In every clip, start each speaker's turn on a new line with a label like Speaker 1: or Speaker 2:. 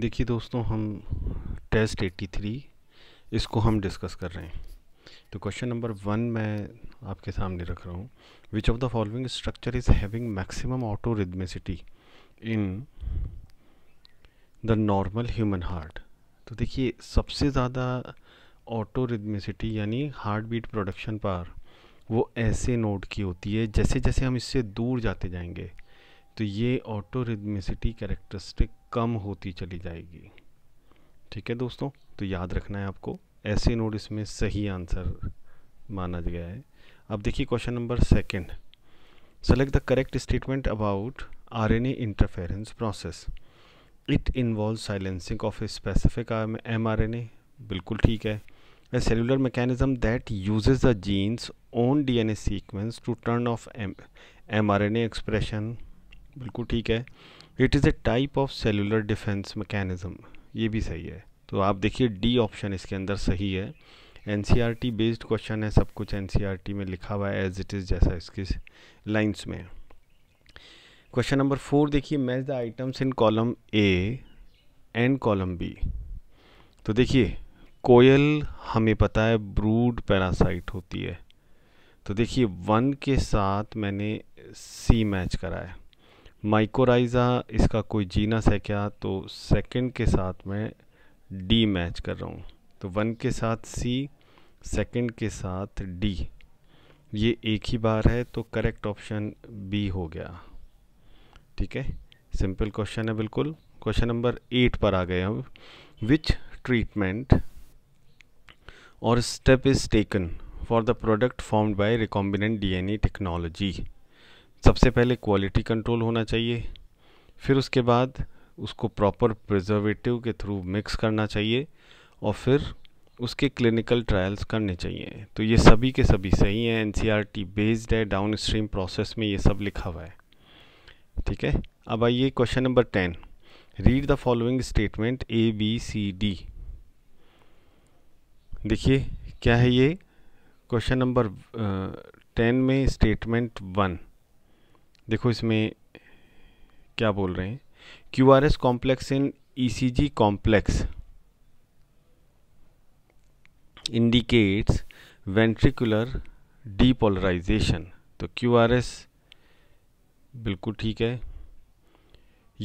Speaker 1: देखिए दोस्तों हम टेस्ट 83 इसको हम डिस्कस कर रहे हैं तो क्वेश्चन नंबर वन मैं आपके सामने रख रहा हूँ which of the following structure is having maximum auto rhythmicity in the normal human heart तो देखिए सबसे ज़्यादा ऑटो रिदमेसिटी यानी हार्ट बीट प्रोडक्शन पार वो ऐसे नोड की होती है जैसे जैसे हम इससे दूर जाते जाएंगे तो ये ऑटो रिदमेसिटी कैरेक्टरिस्टिक कम होती चली जाएगी ठीक है दोस्तों तो याद रखना है आपको ऐसे नोड इसमें सही आंसर माना गया है अब देखिए question number second select the correct statement about RNA interference process it involve silencing of a specific mRNA बिल्कुल ठीक है a cellular mechanism that uses the gene's own DNA sequence एम turn off mRNA एक्सप्रेशन बिल्कुल ठीक है it is a type of cellular defence mechanism ये भी सही है तो आप देखिए डी ऑप्शन इसके अंदर सही है एन बेस्ड क्वेश्चन है सब कुछ एन e में लिखा हुआ है एज इट इज़ जैसा इसके लाइन्स में क्वेश्चन नंबर फोर देखिए match the items in column A and column B तो देखिए कोयल हमें पता है ब्रूड पैरासाइट होती है तो देखिए वन के साथ मैंने सी मैच करा है माइकोराइज़ा इसका कोई जीनस है क्या तो सेकंड के साथ मैं डी मैच कर रहा हूँ तो वन के साथ सी सेकंड के साथ डी ये एक ही बार है तो करेक्ट ऑप्शन बी हो गया ठीक है सिंपल क्वेश्चन है बिल्कुल क्वेश्चन नंबर एट पर आ गए हम विच ट्रीटमेंट और step is taken for the product formed by recombinant DNA technology सबसे पहले क्वालिटी कंट्रोल होना चाहिए फिर उसके बाद उसको प्रॉपर प्रिजर्वेटिव के थ्रू मिक्स करना चाहिए और फिर उसके क्लिनिकल ट्रायल्स करने चाहिए तो ये सभी के सभी सही हैं एन बेस्ड e है डाउन स्ट्रीम प्रोसेस में ये सब लिखा हुआ है ठीक है अब आइए question number ten read the following statement A B C D देखिए क्या है ये क्वेश्चन नंबर टेन में स्टेटमेंट वन देखो इसमें क्या बोल रहे हैं Q R S complex in E C G complex indicates ventricular depolarisation तो क्यू आर एस बिल्कुल ठीक है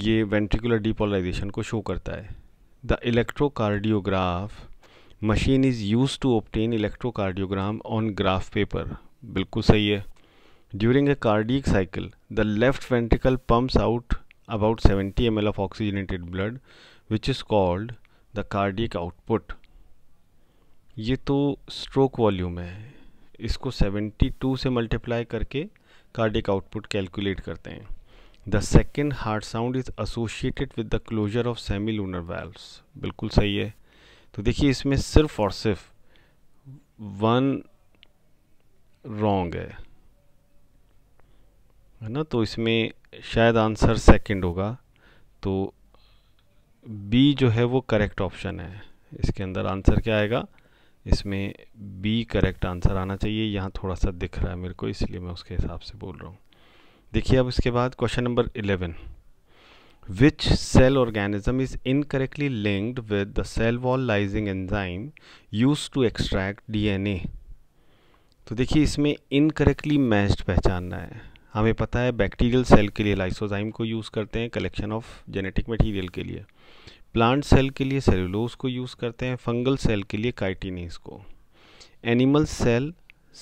Speaker 1: ये वेंट्रिकुलर डीपोलराइजेशन को शो करता है the electrocardiograph machine is use to obtain electrocardiogram on graph paper बिल्कुल सही है During a cardiac cycle, the left ventricle pumps out about 70 ml of oxygenated blood, which is called the cardiac output. ये तो stroke volume है इसको 72 से multiply करके cardiac output calculate करते हैं The second heart sound is associated with the closure of semilunar valves. बिल्कुल सही है तो देखिए इसमें सिर्फ और सिर्फ one wrong है है ना तो इसमें शायद आंसर सेकंड होगा तो बी जो है वो करेक्ट ऑप्शन है इसके अंदर आंसर क्या आएगा इसमें बी करेक्ट आंसर आना चाहिए यहाँ थोड़ा सा दिख रहा है मेरे को इसलिए मैं उसके हिसाब से बोल रहा हूँ देखिए अब इसके बाद question number eleven which cell organism is incorrectly linked with the cell wall lysing enzyme used to extract DNA तो देखिए इसमें इनकरेक्टली मैच्ड पहचानना है हमें पता है बैक्टीरियल सेल के लिए लाइसोजाइम को यूज़ करते हैं कलेक्शन ऑफ जेनेटिक मटेरियल के लिए प्लांट सेल के लिए सेलुलोज को यूज़ करते हैं फंगल सेल के लिए काइटिनीस को एनिमल सेल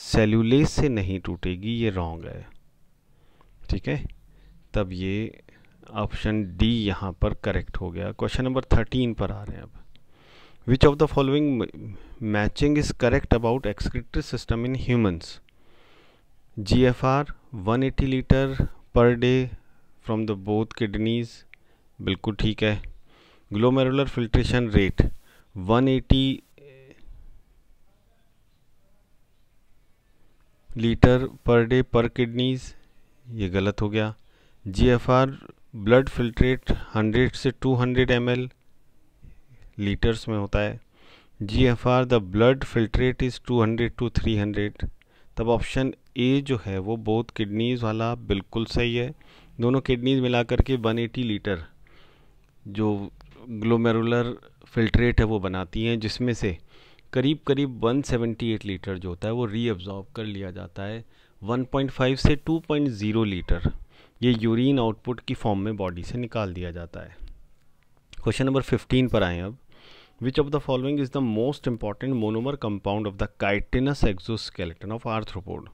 Speaker 1: सेलुलेस से नहीं टूटेगी ये रॉन्ग है ठीक है तब ये ऑप्शन डी यहाँ पर करेक्ट हो गया क्वेश्चन नंबर थर्टीन पर आ रहे हैं अब which of the following matching is correct about excretory system in humans one 180 litre per day from the both kidneys बिल्कुल ठीक है glomerular filtration rate 180 litre per day per kidneys ये गलत हो गया आर ब्लड फिल्ट्रेट 100 से 200 hundred litres में होता है G F R the blood filtrate is 200 to 300 तब ऑप्शन ए जो है वो बोथ किडनीज़ वाला बिल्कुल सही है दोनों किडनीज मिला करके 180 लीटर जो ग्लोमेरुलर फिल्ट्रेट है वो बनाती हैं जिसमें से करीब करीब 178 लीटर जो होता है वो रीअब्ज़ॉर्ब कर लिया जाता है 1.5 से 2.0 लीटर ये यूरिन आउटपुट की फॉर्म में बॉडी से निकाल दिया जाता है क्वेश्चन नंबर 15 पर आए अब which of the following is the most important monomer compound of the chitinous exoskeleton of arthropod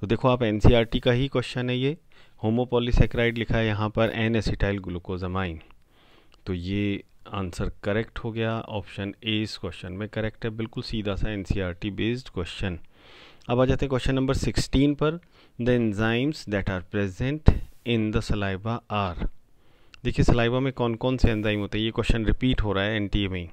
Speaker 1: तो देखो आप एन e का ही क्वेश्चन है ये होमोपोलीसेक्राइड लिखा है यहाँ पर एन एसिटाइल ग्लूकोजामाइन तो ये आंसर करेक्ट हो गया ऑप्शन ए इस क्वेश्चन में करेक्ट है बिल्कुल सीधा सा एन बेस्ड क्वेश्चन अब आ जाते हैं क्वेश्चन नंबर सिक्सटीन पर the enzymes that are present in the saliva are देखिए सलाइबा में कौन कौन से एंजाइम होते हैं ये क्वेश्चन रिपीट हो रहा है एन में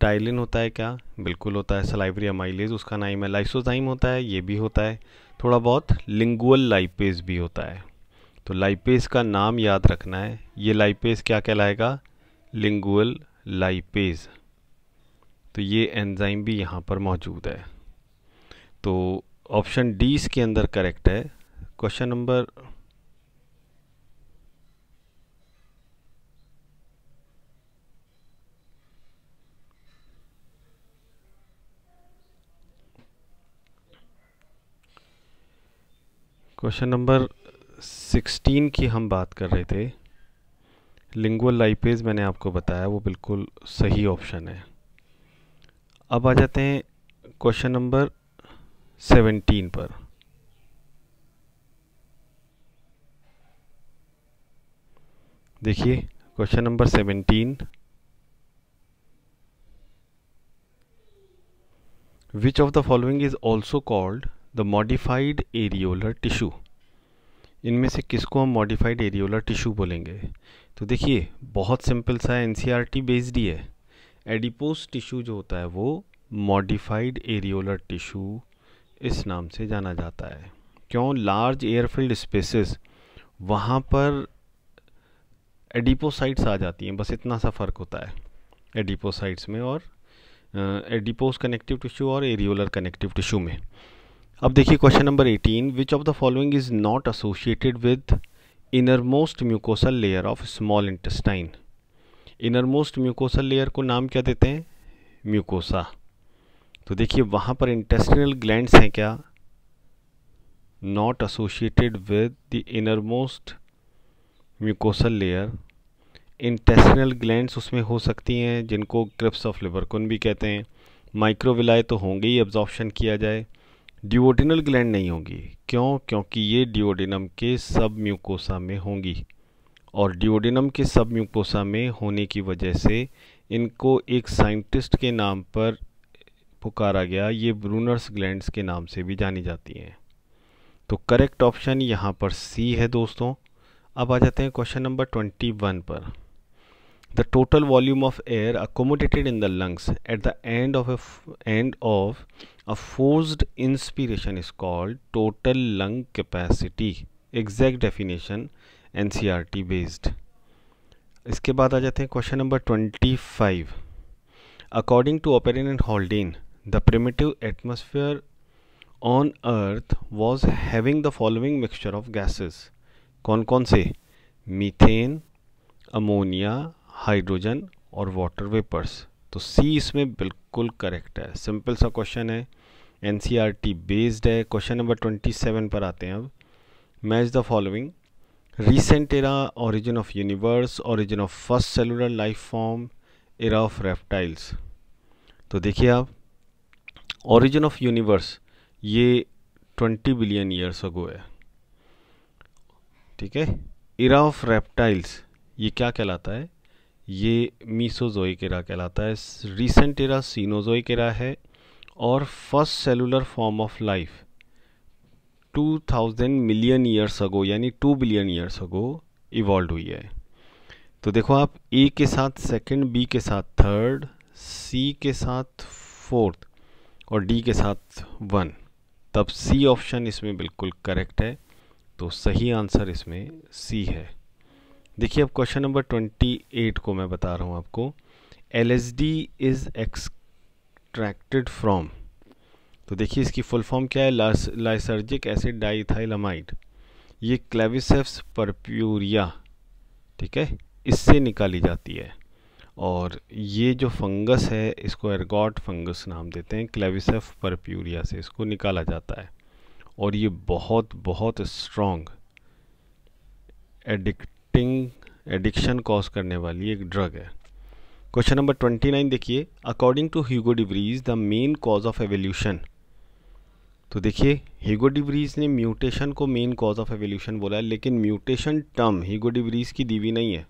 Speaker 1: टाइलिन होता है क्या बिल्कुल होता है सलाइवरी अमाइलेज उसका नाइम है लाइसोजाइम होता है ये भी होता है थोड़ा बहुत लिंगुअल लाइपेज भी होता है तो लाइपेज का नाम याद रखना है ये लाइपेज क्या कहलाएगा लिंगुअल लाइपेज तो ये एंजाइम भी यहाँ पर मौजूद है तो ऑप्शन डी इसके अंदर करेक्ट है question number question number sixteen की हम बात कर रहे थे लिंगुअल लाइपेज मैंने आपको बताया वो बिल्कुल सही ऑप्शन है अब आ जाते हैं क्वेश्चन नंबर सेवेंटीन पर देखिए question number seventeen which of the following is also called the modified areolar tissue इनमें से किसको हम मॉडिफाइड एरियोलर टिश्यू बोलेंगे तो देखिए बहुत सिंपल सा N C R T based ही है एडिपोस टिश्यू जो होता है वो मॉडिफाइड एरियोलर टिश्यू इस नाम से जाना जाता है क्यों लार्ज एयरफील्ड स्पेसिस वहाँ पर एडिपोसाइट्स आ जाती हैं बस इतना सा फ़र्क होता है एडिपोसाइट्स में और एडिपोस कनेक्टिव टिश्यू और एरियोलर कनेक्टिव टिश्यू में अब देखिए question number 18 which of the following is not associated with inner most mucosal layer of small intestine innermost mucosal layer को नाम क्या देते हैं म्यूकोसा तो देखिए वहाँ पर इंटेस्टिनल ग्लैंड हैं क्या not associated with the innermost mucosal layer intestinal gland उसमें हो सकती हैं जिनको क्रिप्स ऑफ लिवरकुन भी कहते हैं माइक्रोविलाय तो होंगे ही एब्जॉर्प्शन किया जाए ड्यूओडिनल ग्लैंड नहीं होंगी क्यों क्योंकि ये डिओडिनम के सब म्यूकोसा में होंगी और डिओडिनम के सब म्यूकोसा में होने की वजह से इनको एक साइंटिस्ट के नाम पर पुकारा गया ये ब्रूनर्स ग्लैंड्स के नाम से भी जानी जाती हैं तो करेक्ट ऑप्शन यहाँ पर सी है दोस्तों अब आ जाते हैं क्वेश्चन नंबर ट्वेंटी वन पर the total volume of air accommodated in the lungs at the end of a end of a forced inspiration is called total lung capacity exact definition NCRT based. इसके बाद आ जाते हैं question number twenty five. Five according to Oparin and Haldane the primitive atmosphere on earth was having the following mixture of gases कौन कौन से methane ammonia hydrogen और water vapours तो सी इसमें बिल्कुल करेक्ट है सिंपल सा क्वेश्चन है एन बेस्ड e है क्वेश्चन नंबर ट्वेंटी सेवन पर आते हैं अब match the following recent era origin of universe origin of first cellular life form era of reptiles तो देखिए आप ऑरिजिन ऑफ यूनिवर्स ये 20 बिलियन ईयर्स अगो है ठीक है इरा ऑफ रेप्टाइल्स ये क्या कहलाता है ये मीसोजोई केरा कहलाता है रिसेंट एरा सीनोजोई केरा है और first cellular form of life 2000 million years ago यानी 2 बिलियन ईयर्स अगो इवॉल्व हुई है तो देखो आप ए के साथ सेकंड बी के साथ थर्ड सी के साथ फोर्थ और डी के साथ वन तब सी ऑप्शन इसमें बिल्कुल करेक्ट है तो सही आंसर इसमें सी है देखिए अब क्वेश्चन नंबर ट्वेंटी एट को मैं बता रहा हूँ आपको L S D is extracted from तो देखिए इसकी फुल फॉर्म क्या है लाइसर्जिक एसिड डाइथाइलमाइड ये क्लेविसेप्स परप्यूरिया ठीक है इससे निकाली जाती है और ये जो फंगस है इसको एरगॉट फंगस नाम देते हैं क्लेविसेफ परप्यूरिया से इसको निकाला जाता है और ये बहुत बहुत strong addict acting addiction cause करने वाली एक ड्रग है क्वेश्चन नंबर ट्वेंटी नाइन देखिए according to Hugo de Vries the main cause of evolution तो देखिए हीगो डिब्रीज ने म्यूटेशन को मेन कॉज ऑफ एवोल्यूशन बोला है लेकिन म्यूटेशन टर्म हीगो डिब्रीज की दीवी नहीं है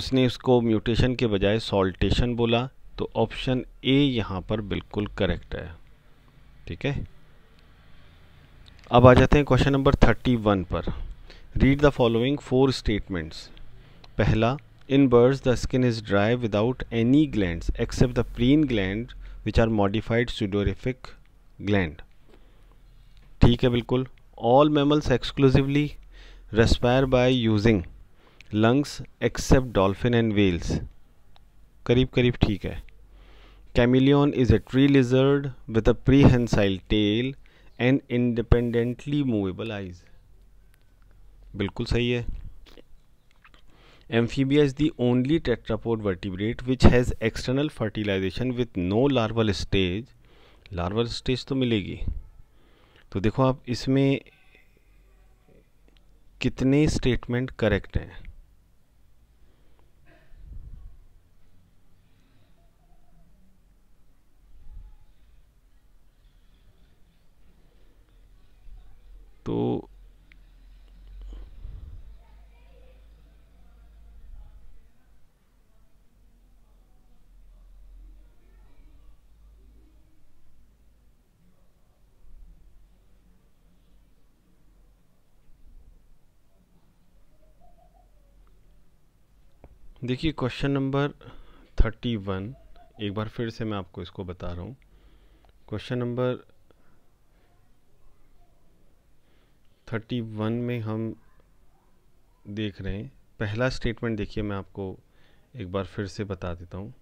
Speaker 1: उसने इसको म्यूटेशन के बजाय सॉल्टेशन बोला तो ऑप्शन ए यहाँ पर बिल्कुल करेक्ट है ठीक है अब आ जाते हैं क्वेश्चन नंबर थर्टी वन पर Read the following four statements. Pehla, in birds the skin is dry without any glands except the preen gland which are modified sudorific gland. ठीक है बिल्कुल all mammals exclusively respire by using lungs except dolphin and whales. करीब करीब ठीक है Chameleon is a tree lizard with a prehensile tail and independently movable eyes. बिल्कुल सही है Amphibia is the only tetrapod vertebrate which has external fertilisation with no larval stage larval stage तो मिलेगी तो देखो आप इसमें कितने स्टेटमेंट करेक्ट हैं तो देखिए क्वेश्चन नंबर थर्टी वन एक बार फिर से मैं आपको इसको बता रहा हूँ क्वेश्चन नंबर थर्टी वन में हम देख रहे हैं पहला स्टेटमेंट देखिए मैं आपको एक बार फिर से बता देता हूँ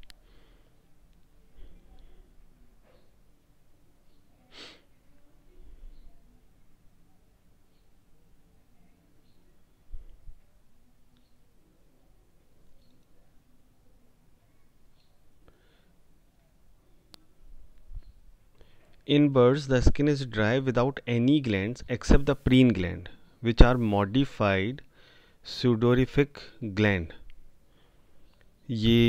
Speaker 1: in birds the skin is dry without any gland except the preen gland which are modified sudorific gland ये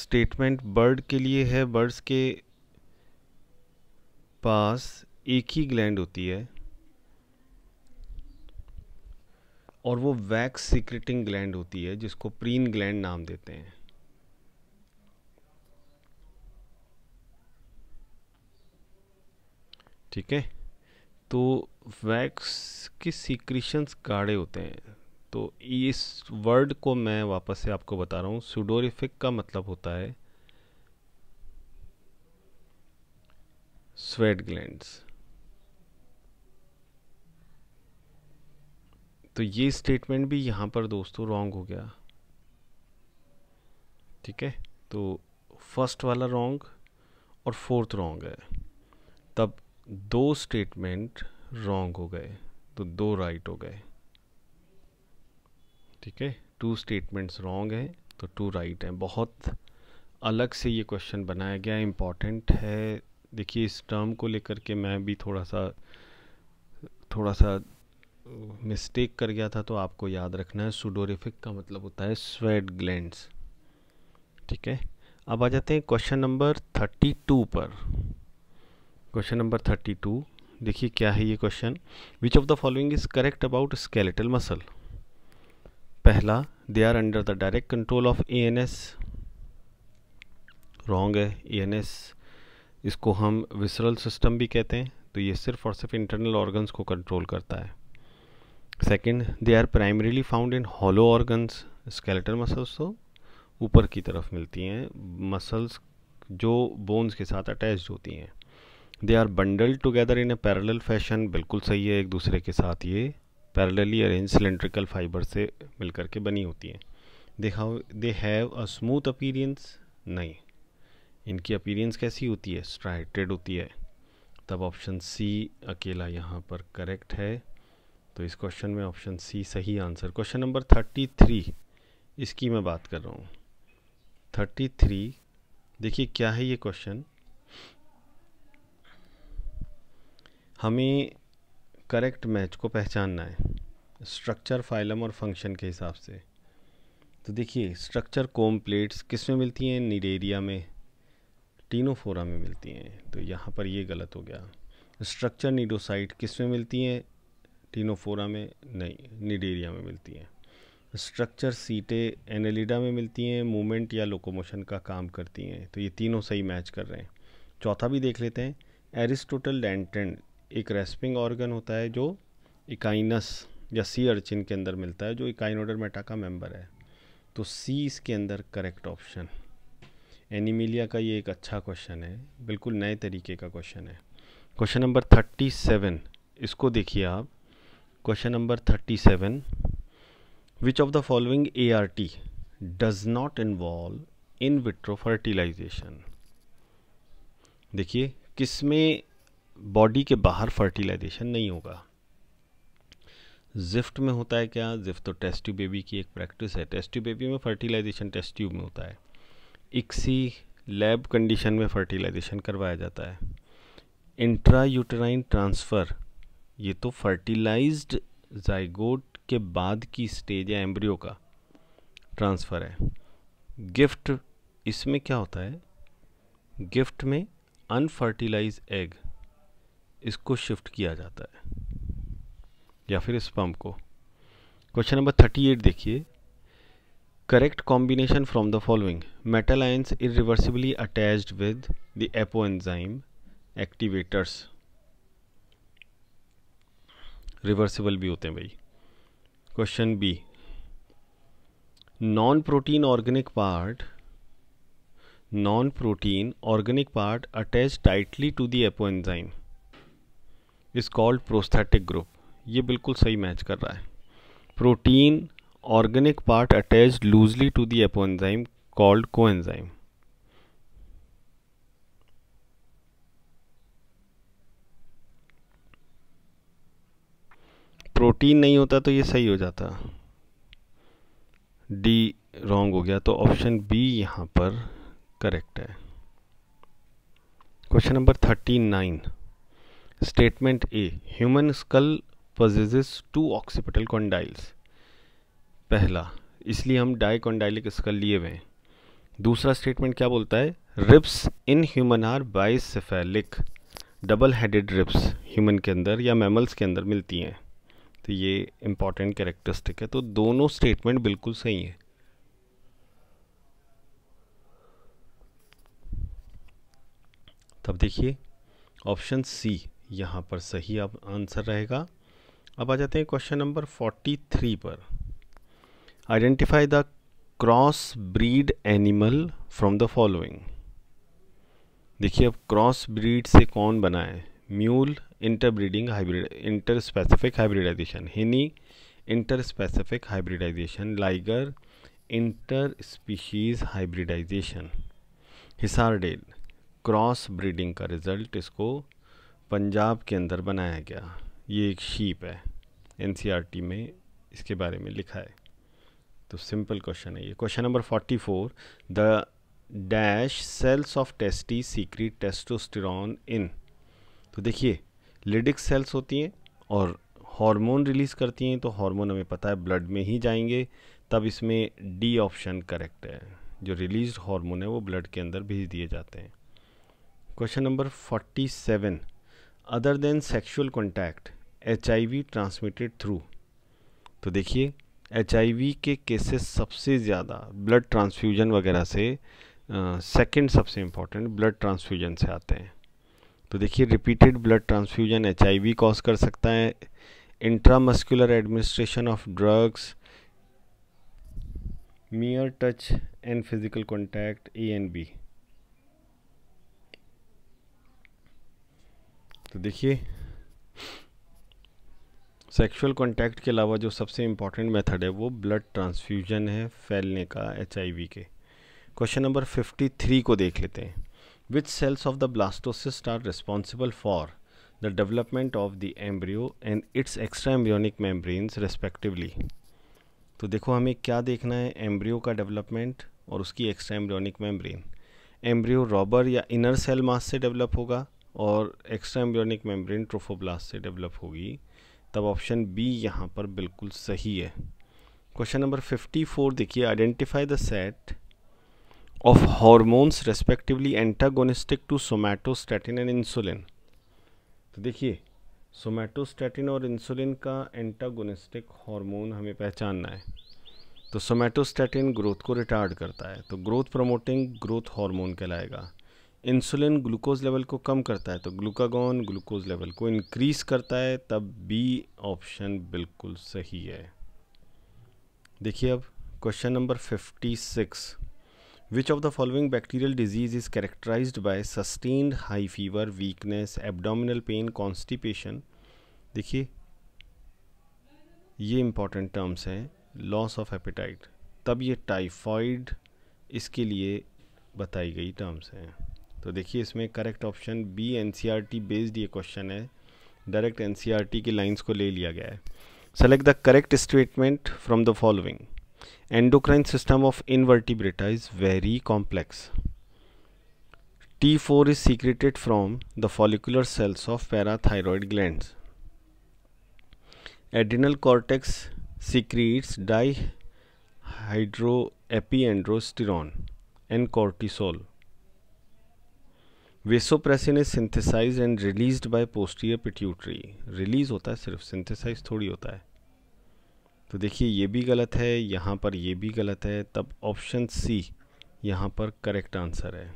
Speaker 1: स्टेटमेंट बर्ड के लिए है बर्ड्स के पास एक ही ग्लैंड होती है और वो वैक्स सीक्रेटिंग ग्लैंड होती है जिसको प्रीन ग्लैंड नाम देते हैं ठीक है तो वैक्स के सीक्रीशंस गाढ़े होते हैं तो इस वर्ड को मैं वापस से आपको बता रहा हूँ सुडोरिफिक का मतलब होता है स्वेट ग्लैंड्स तो ये स्टेटमेंट भी यहाँ पर दोस्तों रॉन्ग हो गया ठीक है तो फर्स्ट वाला रॉन्ग और फोर्थ रॉन्ग है तब दो स्टेटमेंट रॉन्ग हो गए तो दो राइट हो गए ठीक है टू स्टेटमेंट्स रॉन्ग हैं तो टू राइट हैं बहुत अलग से ये क्वेश्चन बनाया गया है इम्पॉर्टेंट है देखिए इस टर्म को लेकर के मैं भी थोड़ा सा थोड़ा सा मिस्टेक कर गया था तो आपको याद रखना है सुडोरिफिक का मतलब होता है स्वेट ग्लैंड्स ठीक है अब आ जाते हैं क्वेश्चन नंबर थर्टी टू पर क्वेश्चन नंबर थर्टी टू देखिए क्या है ये question which of the following is correct about skeletal muscle पहला they are under the direct control of A N S wrong है ए एन एस इसको हम visceral system भी कहते हैं तो ये सिर्फ और सिर्फ इंटरनल ऑर्गन्स को कंट्रोल करता है second they are primarily found in hollow organs skeletal muscles तो ऊपर की तरफ मिलती हैं मसल्स जो बोन्स के साथ अटैच होती हैं they are bundle together in a parallel fashion बिल्कुल सही है एक दूसरे के साथ ये पैरेलली अरेंज सिलेंड्रिकल फाइबर से मिल करके बनी होती हैं they how they have a smooth appearance नहीं इनकी अपीरियंस कैसी होती है स्ट्राइटेड होती है तब ऑप्शन सी अकेला यहाँ पर करेक्ट है तो इस क्वेश्चन में ऑप्शन सी सही answer question number thirty three इसकी मैं बात कर रहा हूँ थर्टी थ्री देखिए क्या है ये क्वेश्चन हमें करेक्ट मैच को पहचानना है स्ट्रक्चर फाइलम और फंक्शन के हिसाब से तो देखिए स्ट्रक्चर कोम प्लेट्स किस में मिलती हैं निडेरिया में टीनोफोरा में मिलती हैं तो यहाँ पर ये गलत हो गया स्ट्रक्चर नीडोसाइट किस में मिलती हैं टीनोफोरा में नहीं निडेरिया में मिलती हैं स्ट्रक्चर सीटें एनेलिडा में मिलती हैं मूवमेंट या लोकोमोशन का काम करती हैं तो ये तीनों सही मैच कर रहे हैं चौथा भी देख लेते हैं एरिस्टोटल डेंटन एक रेस्पिंग ऑर्गन होता है जो इकाइनस या सी अर्चिन के अंदर मिलता है जो इकाइनोडर मेटा का मेंबर है तो सी इसके अंदर करेक्ट ऑप्शन एनीमिलिया का ये एक अच्छा क्वेश्चन है बिल्कुल नए तरीके का क्वेश्चन है क्वेश्चन नंबर थर्टी सेवन इसको देखिए आप question number thirty seven which of the following A R T does not involve in vitro fertilisation देखिए किसमें बॉडी के बाहर फर्टिलाइजेशन नहीं होगा जिफ्ट में होता है क्या जिफ्ट तो टेस्ट्यू बेबी की एक प्रैक्टिस है टेस्ट्यू बेबी में फर्टिलाइजेशन टेस्ट्यूब में होता है इक्सी लैब कंडीशन में फर्टिलाइजेशन करवाया जाता है इंट्रा यूटराइन ट्रांसफ़र ये तो फर्टिलाइज्ड जाइगोट के बाद की स्टेज या एम्ब्रियो का ट्रांसफ़र है गिफ्ट इसमें क्या होता है गिफ्ट में अनफर्टिलाइज एग इसको शिफ्ट किया जाता है या फिर इस पंप को क्वेश्चन नंबर थर्टी एट देखिए correct from the following metal following इ reversibly attach with the apo enzyme activators reversible भी होते हैं भाई question B non protein organic part non protein organic part attach tightly to the apo enzyme is called prosthetic group ये बिल्कुल सही match कर रहा है protein organic part attach loosely to the apoenzyme called coenzyme protein नहीं होता तो ये सही हो जाता डी रॉन्ग हो गया तो ऑप्शन बी यहां पर करेक्ट है question number thirty nine statement A human skull possesses two occipital condyles पहला इसलिए हम कॉन्डाइलिक स्कल लिए हुए हैं दूसरा स्टेटमेंट क्या बोलता है ribs in human are cephalic double headed ribs human के अंदर या मैमल्स के अंदर मिलती हैं तो ये इम्पॉर्टेंट कैरेक्टरिस्टिक है तो दोनों स्टेटमेंट बिल्कुल सही है तब देखिए ऑप्शन सी यहाँ पर सही अब आंसर रहेगा अब आ जाते हैं क्वेश्चन नंबर फोर्टी थ्री पर identify the cross breed animal from the following देखिए अब क्रॉस ब्रीड से कौन बना है mule inter breeding hybrid inter specific hybridisation hinny inter specific hybridisation liger inter species hybridisation Hisardale cross breeding का result इसको पंजाब के अंदर बनाया गया ये एक शीप है एन e में इसके बारे में लिखा है तो सिंपल क्वेश्चन है ये question number forty four the dash cells of testis secrete testosterone in तो देखिए लिडिक सेल्स होती हैं और हार्मोन रिलीज़ करती हैं तो हार्मोन हमें पता है ब्लड में ही जाएंगे तब इसमें डी ऑप्शन करेक्ट है जो रिलीज हार्मोन है वो ब्लड के अंदर भेज दिए जाते हैं question number forty seven other than sexual contact H transmitted through तो देखिए एच के केसेस सबसे ज़्यादा ब्लड ट्रांसफ्यूजन वगैरह से सेकंड uh, सबसे इम्पॉर्टेंट ब्लड ट्रांसफ्यूजन से आते हैं तो देखिए repeated blood transfusion H I cause कर सकता है intramuscular administration of drugs mere touch and physical contact A and B तो देखिए सेक्सुअल कांटेक्ट के अलावा जो सबसे इम्पॉर्टेंट मेथड है वो ब्लड ट्रांसफ्यूजन है फैलने का एच के क्वेश्चन नंबर 53 को देख लेते हैं which cells of the blastocyst are responsible for the development of the embryo and its extra embryonic membranes respectively तो देखो हमें क्या देखना है एम्ब्रियो का डेवलपमेंट और उसकी एक्स्ट्रा एम्ब्रियोनिक मेम्ब्रेन एम्ब्रियो रॉबर या इनर सेल मास से डेवलप होगा और एक्स्ट्रा एम्ब्रियोनिक मेम्ब्रेन ट्रोफोब्लास्ट से डेवलप होगी तब ऑप्शन बी यहाँ पर बिल्कुल सही है क्वेश्चन नंबर 54 देखिए identify the set of hormones respectively antagonistic to somatostatin and insulin तो देखिए सोमैटोस्टैटिन और इंसुलिन का एंटागोनिस्टिक हार्मोन हमें पहचानना है तो सोमैटोस्टैटिन ग्रोथ को रिटार्ड करता है तो ग्रोथ प्रमोटिंग ग्रोथ हार्मोन कहलाएगा इंसुलिन ग्लूकोज लेवल को कम करता है तो ग्लूकागॉन ग्लूकोज लेवल को इंक्रीज करता है तब बी ऑप्शन बिल्कुल सही है देखिए अब question number fifty six which of the following bacterial disease is characterise by sustained high fever weakness abdominal pain constipation देखिए ये इम्पॉर्टेंट टर्म्स हैं लॉस ऑफ एपेटाइट तब ये टाइफॉइड इसके लिए बताई गई टर्म्स हैं तो देखिए इसमें correct option B N based ये क्वेश्चन है डायरेक्ट एन e की लाइन्स को ले लिया गया है select the correct statement from the following endocrine system of invertebrata is very complex T four is secreted from the follicular cells of parathyroid gland adrenal cortex एपी dihydroepiandrosterone and cortisol vasopressin is synthesise and release by posterior pituitary release होता है सिर्फ synthesise थोड़ी होता है तो देखिए ये भी गलत है यहाँ पर ये भी गलत है तब ऑप्शन सी यहाँ पर करेक्ट आंसर है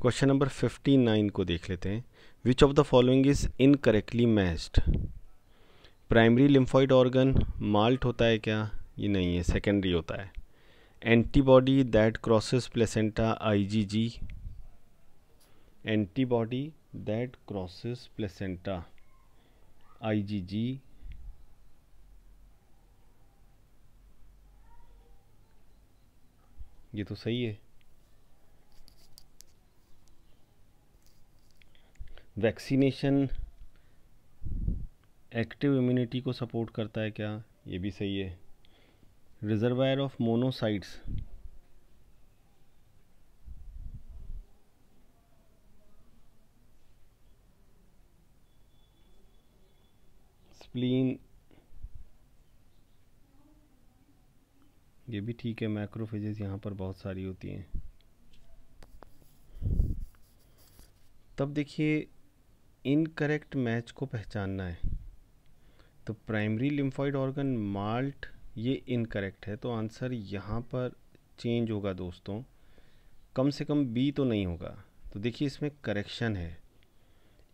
Speaker 1: क्वेश्चन नंबर फिफ्टी नाइन को देख लेते हैं which of the following is incorrectly matched primary lymphoid organ MALT होता है क्या ये नहीं है सेकेंडरी होता है antibody that crosses placenta G antibody placenta I G G ये तो सही है वैक्सीनेशन एक्टिव इम्यूनिटी को सपोर्ट करता है क्या ये भी सही है रिजर्वायर ऑफ मोनोसाइट्स स्प्लीन ये भी ठीक है मैक्रोफेजेस यहाँ पर बहुत सारी होती हैं तब देखिए इनकरेक्ट मैच को पहचानना है तो प्राइमरी लिम्फॉइड ऑर्गन माल्ट ये इनकरेक्ट है तो आंसर यहाँ पर चेंज होगा दोस्तों कम से कम बी तो नहीं होगा तो देखिए इसमें करेक्शन है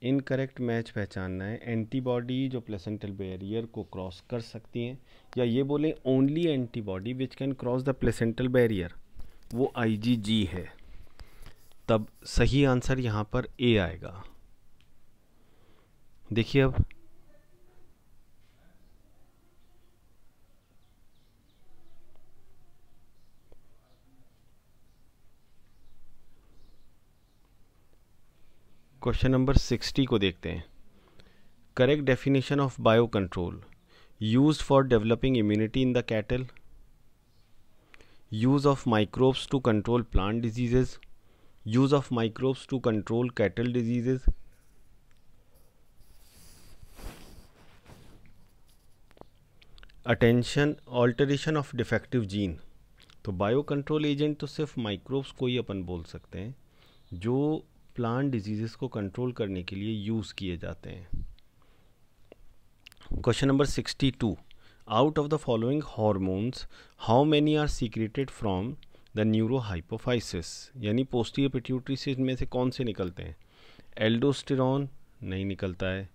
Speaker 1: इनकरेक्ट मैच पहचानना है एंटीबॉडी जो प्लेसेंटल बैरियर को क्रॉस कर सकती हैं या ये बोलें only antibody which can cross the placental barrier वो आईजीजी है तब सही आंसर यहाँ पर ए आएगा देखिए अब क्वेश्चन नंबर सिक्सटी को देखते हैं correct definition of bio control use for developing immunity in the cattle use of microbes to control plant diseases use of microbes to control cattle diseases attention alteration of defective gene तो bio control agent तो सिर्फ microbes को ही अपन बोल सकते हैं जो plant disease को control करने के लिए यूज़ किए जाते हैं question number sixty two out of the following hormones how many are secreted from the neurohypophysis यानी पोस्टियर पिट्यूटरी से में से कौन से निकलते हैं एल्डोस्टेरॉन नहीं निकलता है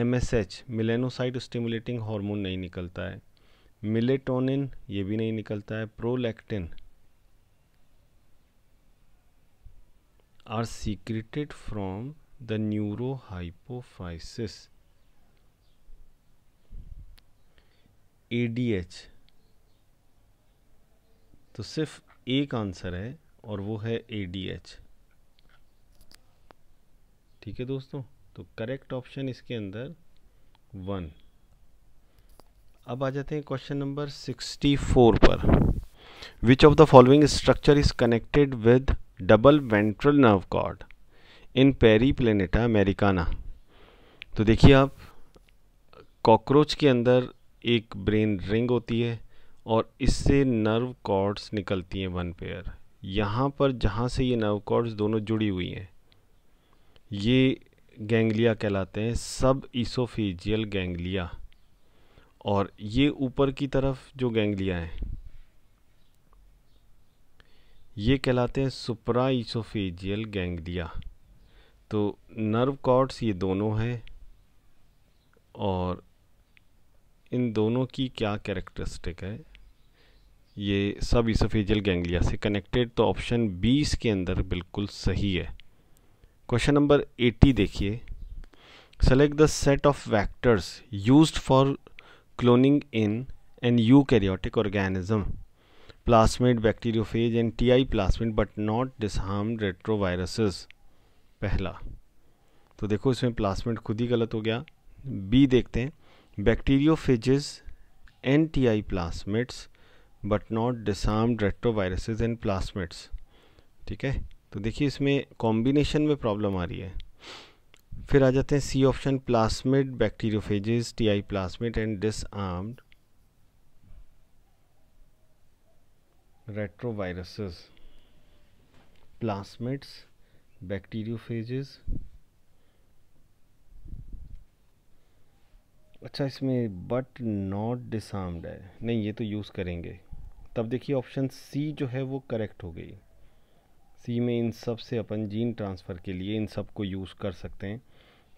Speaker 1: M S H melanocyte stimulating hormone नहीं निकलता है मिलेटोनिन ये भी नहीं निकलता है prolactin are secreted from the neurohypophysis ADH तो सिर्फ एक आंसर है और वो है एडीएच ठीक है दोस्तों तो करेक्ट ऑप्शन इसके अंदर वन अब आ जाते हैं क्वेश्चन नंबर सिक्सटी फोर पर which of the following structure is connected with double ventral nerve cord in periplaneta americana तो देखिए आप कॉकरोच के अंदर एक ब्रेन रिंग होती है और इससे नर्व कॉर्ड्स निकलती हैं वन पेयर यहाँ पर जहाँ से ये नर्व कॉर्ड्स दोनों जुड़ी हुई हैं ये गैंग्लिया कहलाते हैं सब ईसोफेजियल गेंगलिया और ये ऊपर की तरफ जो गैंग्लिया हैं ये कहलाते हैं सुपरा इसोफेजियल गेंगलिया तो नर्व कॉर्ड्स ये दोनों हैं और इन दोनों की क्या कैरेक्टरिस्टिक है ये सब इसोफेजियल गेंगलिया से कनेक्टेड तो ऑप्शन 20 के अंदर बिल्कुल सही है क्वेश्चन नंबर 80 देखिए select the set of vectors used for cloning in an eukaryotic organism plasmid bacteriophage and ti plasmid but not disharm retroviruses पहला तो देखो इसमें प्लास्मिड खुद ही गलत हो गया बी देखते हैं bacteriophages and T I plasmids but not disarm retroviruses and plasmids ठीक है तो देखिए इसमें कॉम्बिनेशन में प्रॉब्लम आ रही है फिर आ जाते हैं C option plasmid bacteriophages T I plasmid and disarmed retroviruses plasmids bacteriophages अच्छा इसमें बट नॉट डिसार्म्ड है नहीं ये तो यूज़ करेंगे तब देखिए ऑप्शन सी जो है वो करेक्ट हो गई सी में इन सब से अपन जीन ट्रांसफ़र के लिए इन सब को यूज़ कर सकते हैं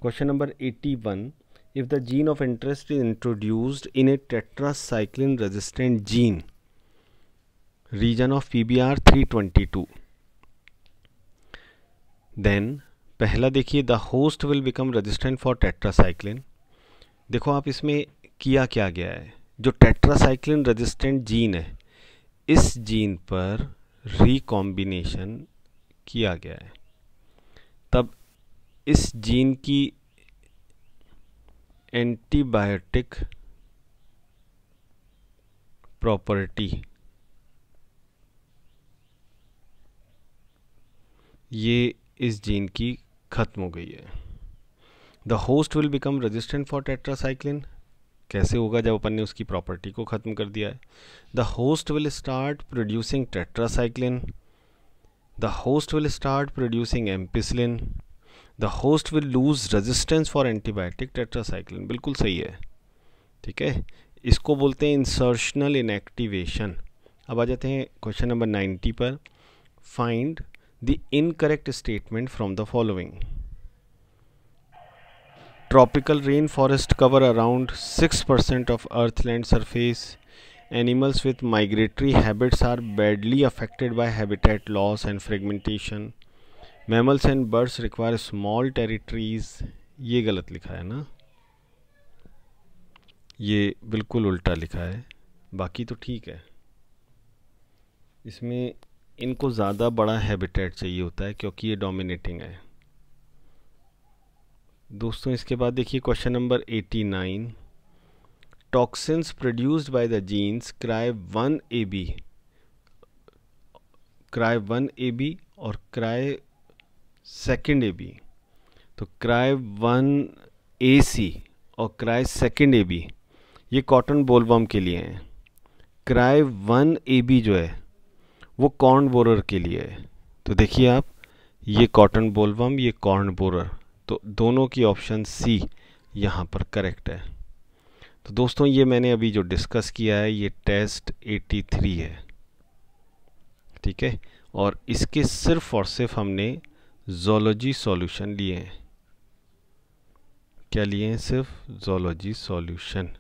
Speaker 1: question number eighty one if the gene of interest is introduced in a tetracycline resistant gene R three twenty 322 then पहला देखिए the host will become resistant for tetracycline देखो आप इसमें किया क्या गया है जो टेट्रासाइक्लिन रजिस्टेंट जीन है इस जीन पर रिकॉम्बिनेशन किया गया है तब इस जीन की एंटीबायोटिक प्रॉपर्टी ये इस जीन की ख़त्म हो गई है the host will become resistant for tetracycline कैसे होगा जब अपन ने उसकी प्रॉपर्टी को ख़त्म कर दिया है the host will start producing tetracycline the host will start producing ampicillin the host will lose resistance for antibiotic tetracycline बिल्कुल सही है ठीक है इसको बोलते हैं इंसर्शनल इनएक्टिवेशन अब आ जाते हैं क्वेश्चन नंबर नाइन्टी पर find the incorrect statement from the following tropical rainforest cover around 6% of earth's land surface animals with migratory habits are badly affected by habitat loss and fragmentation mammals and birds require small territories ये गलत लिखा है ना ये बिल्कुल उल्टा लिखा है बाकी तो ठीक है इसमें इनको ज़्यादा बड़ा हैबिटेट चाहिए होता है क्योंकि ये डोमिनेटिंग है दोस्तों इसके बाद देखिए question number 89 toxins produced by the genes cry one A B cry one A B और क्राई सेकंड ए बी तो क्राई वन ए सी और क्राई सेकंड ए बी ये कॉटन बोलबम के लिए हैं क्राई वन ए बी जो है वो कॉर्न बोरर के लिए है तो देखिए आप ये कॉटन बोलवम ये कॉर्न बोरर तो दोनों की ऑप्शन सी यहाँ पर करेक्ट है तो दोस्तों ये मैंने अभी जो डिस्कस किया है ये टेस्ट 83 है ठीक है और इसके सिर्फ और सिर्फ हमने जोलॉजी सॉल्यूशन लिए हैं क्या लिए हैं सिर्फ जोलॉजी सॉल्यूशन